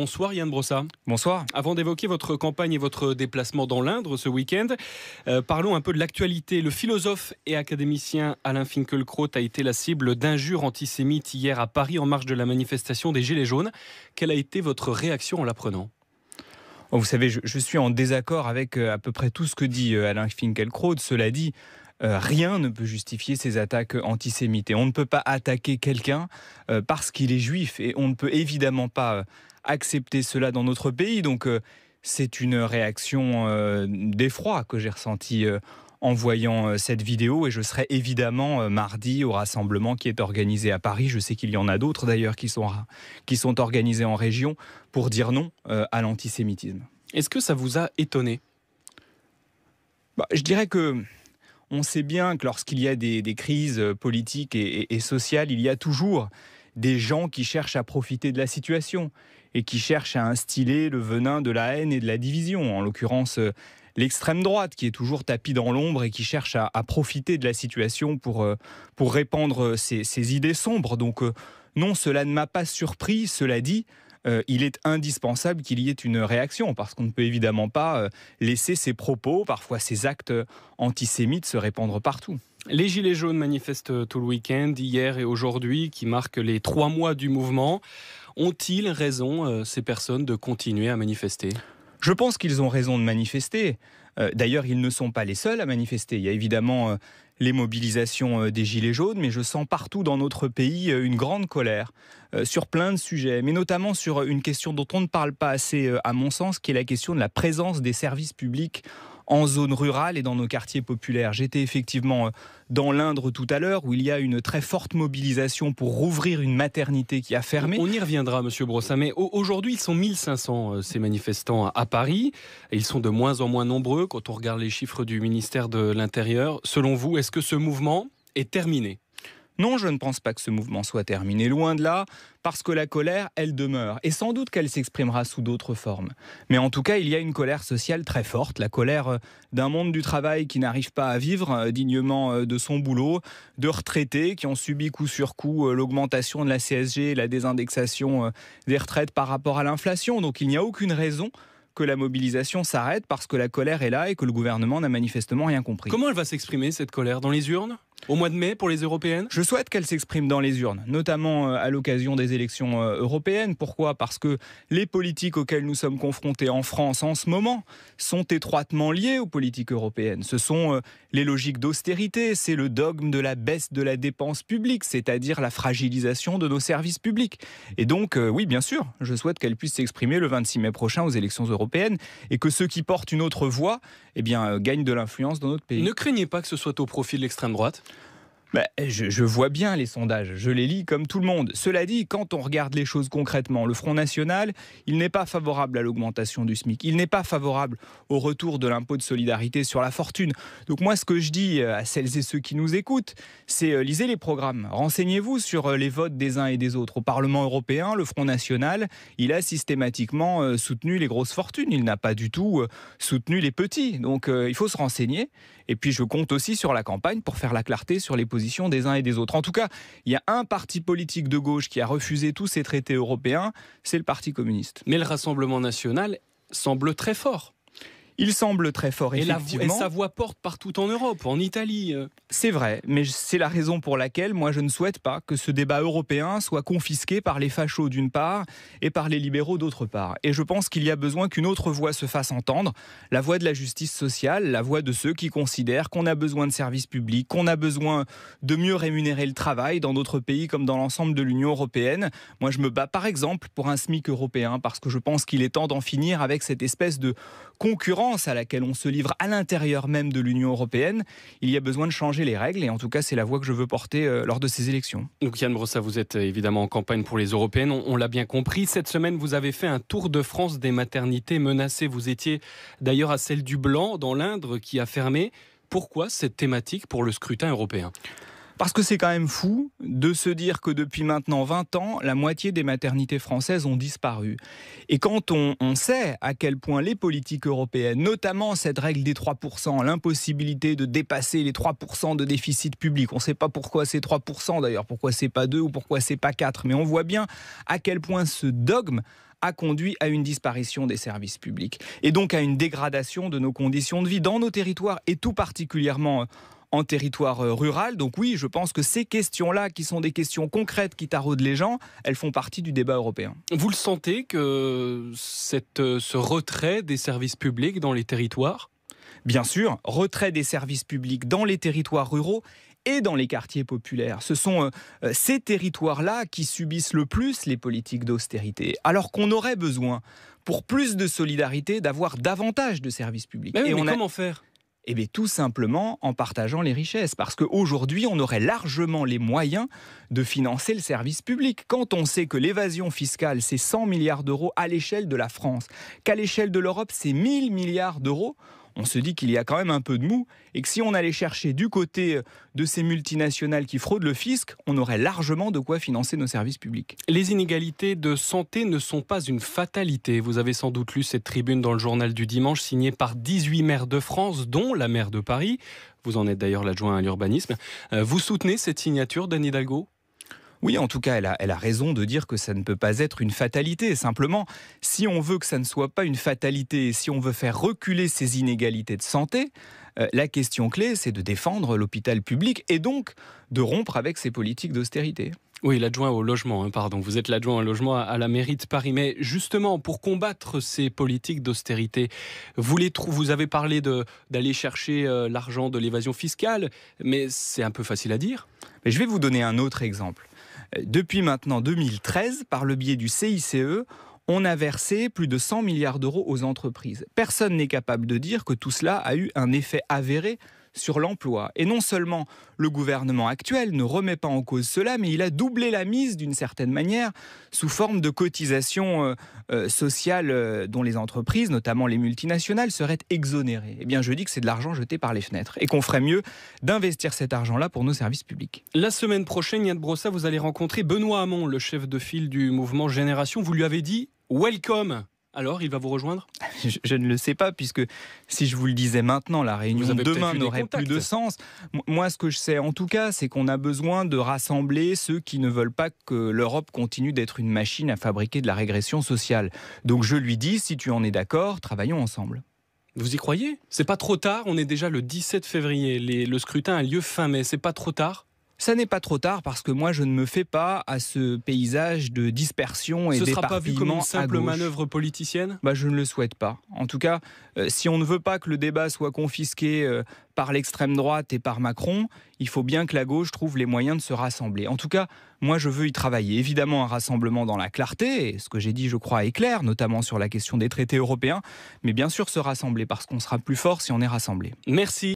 Bonsoir Yann Brossa. Bonsoir. Avant d'évoquer votre campagne et votre déplacement dans l'Indre ce week-end, euh, parlons un peu de l'actualité. Le philosophe et académicien Alain Finkielkraut a été la cible d'injures antisémites hier à Paris en marge de la manifestation des Gilets jaunes. Quelle a été votre réaction en l'apprenant oh, Vous savez, je, suis en désaccord avec euh, à peu près tout ce que dit euh, Alain Finkielkraut. Cela dit, rien ne peut justifier ces attaques antisémites. Et on ne peut pas attaquer quelqu'un parce qu'il est juif. Et on ne peut évidemment pas accepter cela dans notre pays. Donc euh, c'est une réaction euh, d'effroi que j'ai ressentie euh, en voyant cette vidéo et je serai évidemment mardi au rassemblement qui est organisé à Paris. Je sais qu'il y en a d'autres d'ailleurs qui sont, qui sont organisés en région pour dire non à l'antisémitisme. Est-ce que ça vous a étonné bah, Je dirais que on sait bien que lorsqu'il y a des, crises politiques et sociales, il y a toujours des gens qui cherchent à profiter de la situation et qui cherche à instiller le venin de la haine et de la division, en l'occurrence euh, l'extrême droite qui est toujours tapie dans l'ombre et qui cherche à, profiter de la situation pour, euh, pour répandre euh, ses, idées sombres. Donc non, cela ne m'a pas surpris, cela dit. il est indispensable qu'il y ait une réaction, parce qu'on ne peut évidemment pas laisser ces propos, parfois ces actes antisémites se répandre partout. Les Gilets jaunes manifestent tout le week-end, hier et aujourd'hui, qui marquent les trois mois du mouvement. Ont-ils raison, euh, ces personnes, de continuer à manifester je pense qu'ils ont raison de manifester. Euh, d'ailleurs, ils ne sont pas les seuls à manifester. Il y a évidemment euh, les mobilisations des Gilets jaunes, mais je sens partout dans notre pays une grande colère sur plein de sujets, mais notamment sur une question dont on ne parle pas assez, à mon sens, qui est la question de la présence des services publics en zone rurale et dans nos quartiers populaires. J'étais effectivement euh, dans l'Indre tout à l'heure où il y a une très forte mobilisation pour rouvrir une maternité qui a fermé. On y reviendra, Monsieur Brossa, mais aujourd'hui, ils sont 1500 euh, ces manifestants à Paris et ils sont de moins en moins nombreux quand on regarde les chiffres du ministère de l'Intérieur. Selon vous, est-ce que ce mouvement est terminé non, je ne pense pas que ce mouvement soit terminé, loin de là, parce que la colère, elle demeure, et sans doute qu'elle s'exprimera sous d'autres formes. Mais en tout cas, il y a une colère sociale très forte, la colère euh, d'un monde du travail qui n'arrive pas à vivre euh, dignement euh, de son boulot, de retraités qui ont subi coup sur coup l'augmentation de la CSG, la désindexation des retraites par rapport à l'inflation, donc il n'y a aucune raison que la mobilisation s'arrête parce que la colère est là et que le gouvernement n'a manifestement rien compris. Comment elle va s'exprimer cette colère Dans les urnes au mois de mai pour les européennes Je souhaite qu'elle s'exprime dans les urnes, notamment euh, à l'occasion des élections euh, européennes. Pourquoi Parce que les politiques auxquelles nous sommes confrontés en France en ce moment sont étroitement liées aux politiques européennes. Ce sont euh, les logiques d'austérité, c'est le dogme de la baisse de la dépense publique, c'est-à-dire la fragilisation de nos services publics. Et donc, oui, bien sûr, je souhaite qu'elle puisse s'exprimer le 26 mai prochain aux élections européennes et que ceux qui portent une autre voix eh bien, gagnent de l'influence dans notre pays. Ne craignez pas que ce soit au profit de l'extrême droite bah, je, vois bien les sondages, je les lis comme tout le monde. Cela dit, quand on regarde les choses concrètement, le Front National, il n'est pas favorable à l'augmentation du SMIC, il n'est pas favorable au retour de l'impôt de solidarité sur la fortune. Donc moi, ce que je dis euh, à celles et ceux qui nous écoutent, c'est euh, lisez les programmes, renseignez-vous sur euh, les votes des uns et des autres. Au Parlement européen, le Front National, il a systématiquement soutenu les grosses fortunes, il n'a pas du tout soutenu les petits. Donc il faut se renseigner. Et puis je compte aussi sur la campagne pour faire la clarté sur les positions des uns et des autres. En tout cas, il y a un parti politique de gauche qui a refusé tous ces traités européens, c'est le Parti communiste. Mais le Rassemblement national semble très fort. Il semble très fort, et effectivement. et sa voix porte partout en Europe, en Italie. C'est vrai, mais c'est la raison pour laquelle moi je ne souhaite pas que ce débat européen soit confisqué par les fachos d'une part et par les libéraux d'autre part. Et je pense qu'il y a besoin qu'une autre voix se fasse entendre, la voix de la justice sociale, la voix de ceux qui considèrent qu'on a besoin de services publics, qu'on a besoin de mieux rémunérer le travail dans d'autres pays comme dans l'ensemble de l'Union européenne. Moi je me bats par exemple pour un SMIC européen parce que je pense qu'il est temps d'en finir avec cette espèce de concurrence à laquelle on se livre à l'intérieur même de l'Union européenne, il y a besoin de changer les règles. Et en tout cas, c'est la voie que je veux porter euh, lors de ces élections. Donc, Yann Brossa, vous êtes euh, évidemment en campagne pour les européennes. on l'a bien compris. Cette semaine, vous avez fait un tour de France des maternités menacées. Vous étiez d'ailleurs à celle du Blanc, dans l'Indre, qui a fermé. Pourquoi cette thématique pour le scrutin européen parce que c'est quand même fou de se dire que depuis maintenant 20 ans, la moitié des maternités françaises ont disparu. Et quand on, sait à quel point les politiques européennes, notamment cette règle des 3%, l'impossibilité de dépasser les 3% de déficit public, on ne sait pas pourquoi c'est 3% d'ailleurs, pourquoi c'est pas 2 ou pourquoi c'est pas 4, mais on voit bien à quel point ce dogme a conduit à une disparition des services publics et donc à une dégradation de nos conditions de vie dans nos territoires et tout particulièrement en territoire euh, rural. Donc oui, je pense que ces questions-là, qui sont des questions concrètes qui taraudent les gens, elles font partie du débat européen. Vous le sentez que euh, ce retrait des services publics dans les territoires Bien sûr, retrait des services publics dans les territoires ruraux et dans les quartiers populaires. Ce sont euh, ces territoires-là qui subissent le plus les politiques d'austérité, alors qu'on aurait besoin, pour plus de solidarité, d'avoir davantage de services publics. Mais, comment faire eh bien, tout simplement en partageant les richesses. Parce qu'aujourd'hui, on aurait largement les moyens de financer le service public. Quand on sait que l'évasion fiscale, c'est 100 milliards d'euros à l'échelle de la France, qu'à l'échelle de l'Europe, c'est 1000 milliards d'euros, on se dit qu'il y a quand même un peu de mou et que si on allait chercher du côté de ces multinationales qui fraudent le fisc, on aurait largement de quoi financer nos services publics. Les inégalités de santé ne sont pas une fatalité. Vous avez sans doute lu cette tribune dans le journal du dimanche signée par 18 maires de France, dont la maire de Paris. Vous en êtes d'ailleurs l'adjoint à l'urbanisme. Euh, vous soutenez cette signature, d'Anne Hidalgo oui, en tout cas, elle a, raison de dire que ça ne peut pas être une fatalité. Simplement, si on veut que ça ne soit pas une fatalité, si on veut faire reculer ces inégalités de santé, euh, la question clé, c'est de défendre l'hôpital public et donc de rompre avec ces politiques d'austérité. Oui, l'adjoint au logement, hein, pardon. Vous êtes l'adjoint au logement à, la mairie de Paris. Mais justement, pour combattre ces politiques d'austérité, vous, avez parlé d'aller chercher euh, l'argent de l'évasion fiscale, mais c'est un peu facile à dire. Mais je vais vous donner un autre exemple. Depuis maintenant 2013, par le biais du CICE, on a versé plus de 100 milliards d'euros aux entreprises. Personne n'est capable de dire que tout cela a eu un effet avéré sur l'emploi. Et non seulement le gouvernement actuel ne remet pas en cause cela, mais il a doublé la mise d'une certaine manière sous forme de cotisations euh, euh, sociales euh, dont les entreprises, notamment les multinationales, seraient exonérées. Eh bien, je dis que c'est de l'argent jeté par les fenêtres et qu'on ferait mieux d'investir cet argent-là pour nos services publics. La semaine prochaine, Yann Brossa, vous allez rencontrer Benoît Hamon, le chef de file du mouvement Génération. Vous lui avez dit Welcome alors, il va vous rejoindre je, ne le sais pas, puisque si je vous le disais maintenant, la réunion demain n'aurait plus de sens. Moi, ce que je sais en tout cas, c'est qu'on a besoin de rassembler ceux qui ne veulent pas que l'Europe continue d'être une machine à fabriquer de la régression sociale. Donc je lui dis, si tu en es d'accord, travaillons ensemble. Vous y croyez C'est pas trop tard On est déjà le 17 février. le scrutin a lieu fin mai. C'est pas trop tard ça n'est pas trop tard parce que moi je ne me fais pas à ce paysage de dispersion et Ce ne sera pas vu comme une simple manœuvre politicienne bah, Je ne le souhaite pas. En tout cas, euh, si on ne veut pas que le débat soit confisqué euh, par l'extrême droite et par Macron, il faut bien que la gauche trouve les moyens de se rassembler. En tout cas, moi je veux y travailler. Évidemment, un rassemblement dans la clarté, et ce que j'ai dit je crois est clair, notamment sur la question des traités européens, mais bien sûr se rassembler parce qu'on sera plus fort si on est rassemblé. Merci.